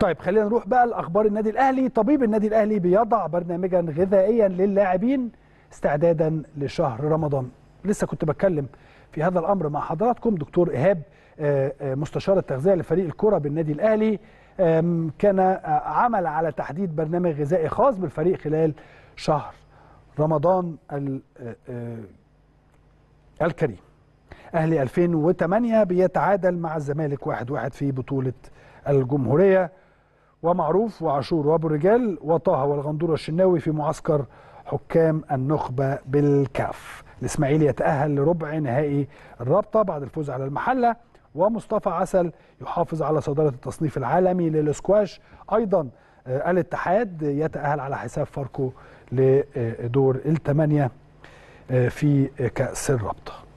طيب خلينا نروح بقى لاخبار النادي الاهلي طبيب النادي الاهلي بيضع برنامجا غذائيا للاعبين استعدادا لشهر رمضان لسه كنت بتكلم في هذا الامر مع حضراتكم دكتور ايهاب آه، آه، مستشار التغذيه لفريق الكره بالنادي الاهلي كان آه، عمل على تحديد برنامج غذائي خاص بالفريق خلال شهر رمضان الكريم اهلي 2008 بيتعادل مع الزمالك 1-1 في بطوله الجمهوريه ومعروف وعاشور وابو الرجال وطه والغندور والشناوي في معسكر حكام النخبه بالكاف الاسماعيلي يتاهل لربع نهائي الرابطه بعد الفوز على المحله ومصطفى عسل يحافظ على صداره التصنيف العالمي للسكواش ايضا آه، الاتحاد يتاهل على حساب فاركو لدور الثمانيه آه، في كاس الرابطه